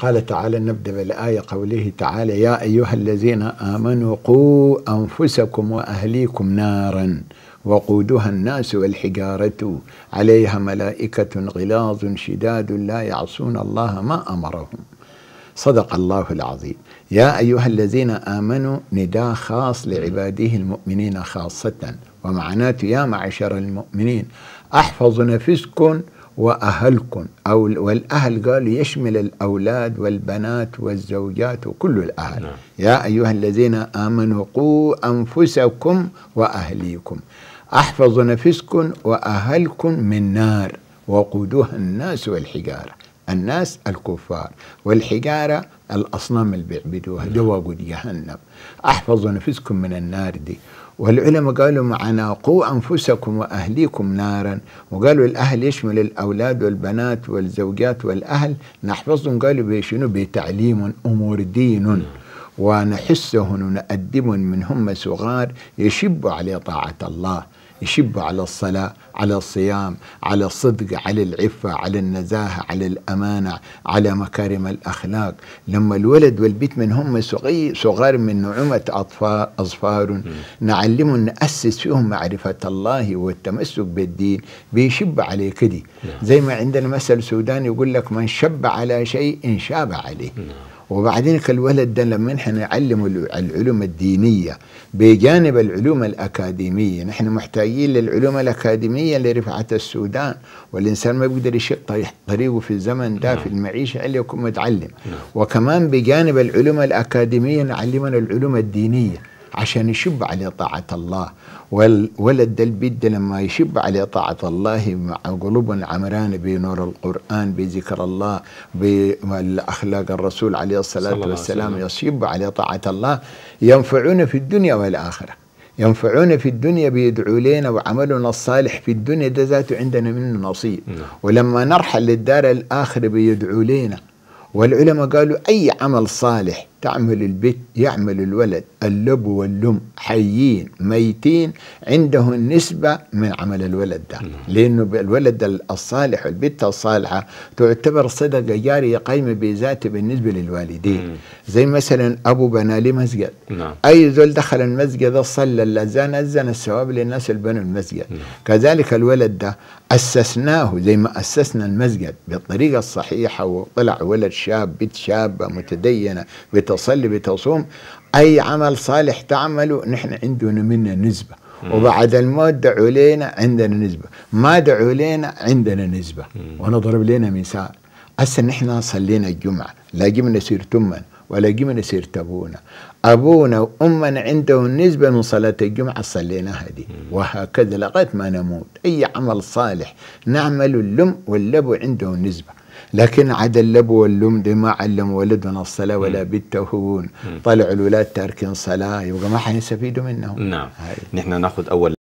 قال تعالى نبدأ بالآية قوله تعالى يا أيها الذين آمنوا قوا أنفسكم وأهليكم نارا وقودها الناس والحجارة عليها ملائكة غلاظ شداد لا يعصون الله ما أمرهم صدق الله العظيم يا أيها الذين آمنوا نداء خاص لعباده المؤمنين خاصة ومعناته يا معشر المؤمنين أحفظوا نفسكم وأهلكم أو والأهل قال يشمل الأولاد والبنات والزوجات وكل الأهل نعم. يا أيها الذين آمنوا قوا أنفسكم وأهليكم احفظوا نفسكم وأهلكم من نار وقودها الناس والحجارة الناس الكفار والحجارة الأصنام اللي بيعبدوها ذوقوا نعم. جهنم أحفظوا نفسكم من النار دي والعلماء قالوا معنا قوا أنفسكم وأهليكم نارا وقالوا الأهل يشمل الأولاد والبنات والزوجات والأهل نحفظهم قالوا بشنو بتعليم أمور دين نعم. ونحسهم ونأدبهم منهم صغار يشب على طاعة الله يشب على الصلاة على الصيام على الصدق على العفة على النزاهة على الأمانة على مكارم الأخلاق لما الولد والبيت من هم صغار من نعومة أظفار نعلمه نأسس فيهم معرفة الله والتمسك بالدين بيشب عليه كده نعم. زي ما عندنا مثل سوداني يقول لك من شب على شيء شاب عليه نعم. وبعدين الولد ده لما نحن نعلم العلوم الدينية بجانب العلوم الأكاديمية نحن محتاجين للعلوم الأكاديمية لرفعة السودان والإنسان ما بيقدر يشق طريقه في الزمن ده في نعم. المعيشة إلا يكون متعلم نعم. وكمان بجانب العلوم الأكاديمية نعلمنا العلوم الدينية عشان يشب على طاعة الله والولد البد لما يشب على طاعة الله مع قلوب عمران بنور القرآن بذكر الله بالأخلاق الرسول عليه الصلاة والسلام يشب على طاعة الله ينفعون في الدنيا والآخرة ينفعون في الدنيا بيدعوا لنا وعملنا الصالح في الدنيا ده ذاته عندنا منه نصيب نعم. ولما نرحل للدار الآخرة بيدعوا لنا والعلماء قالوا أي عمل صالح تعمل البيت يعمل الولد اللب والأم حيين ميتين عنده نسبة من عمل الولد ده نعم. لأنه الولد الصالح والبت الصالحة تعتبر صدقة جارية قيمة بذاتها بالنسبة للوالدين زي مثلا أبو بنى لي مسجد نعم. أي زول دخل المسجد صلى اللزان أزن الثواب للناس اللي بنوا المسجد نعم. كذلك الولد ده أسسناه زي ما أسسنا المسجد بالطريقة الصحيحة وطلع ولد شاب بنت شابة متدينة بت بتصلي بتصوم أي عمل صالح تعمله نحن عندنا منه نسبة وبعد الموت دعوا لنا عندنا نسبة ما دعوا لنا عندنا نسبة ونضرب لنا مثال هسه نحن صلينا الجمعة لا جبنا سيرة أمنا ولا جبنا سيرة أبونا أبونا وأمنا عندهم نسبة من صلاة الجمعة صليناها دي وهكذا لغاية ما نموت أي عمل صالح نعمله اللم واللب عندهم نسبة لكن عاد اللب واللم دي ما علم ولدنا الصلاه ولا بالتهون طلع الولاد تاركين صلاه يبقى ما حنستفيدوا منهم نعم هاي. نحن ناخذ اول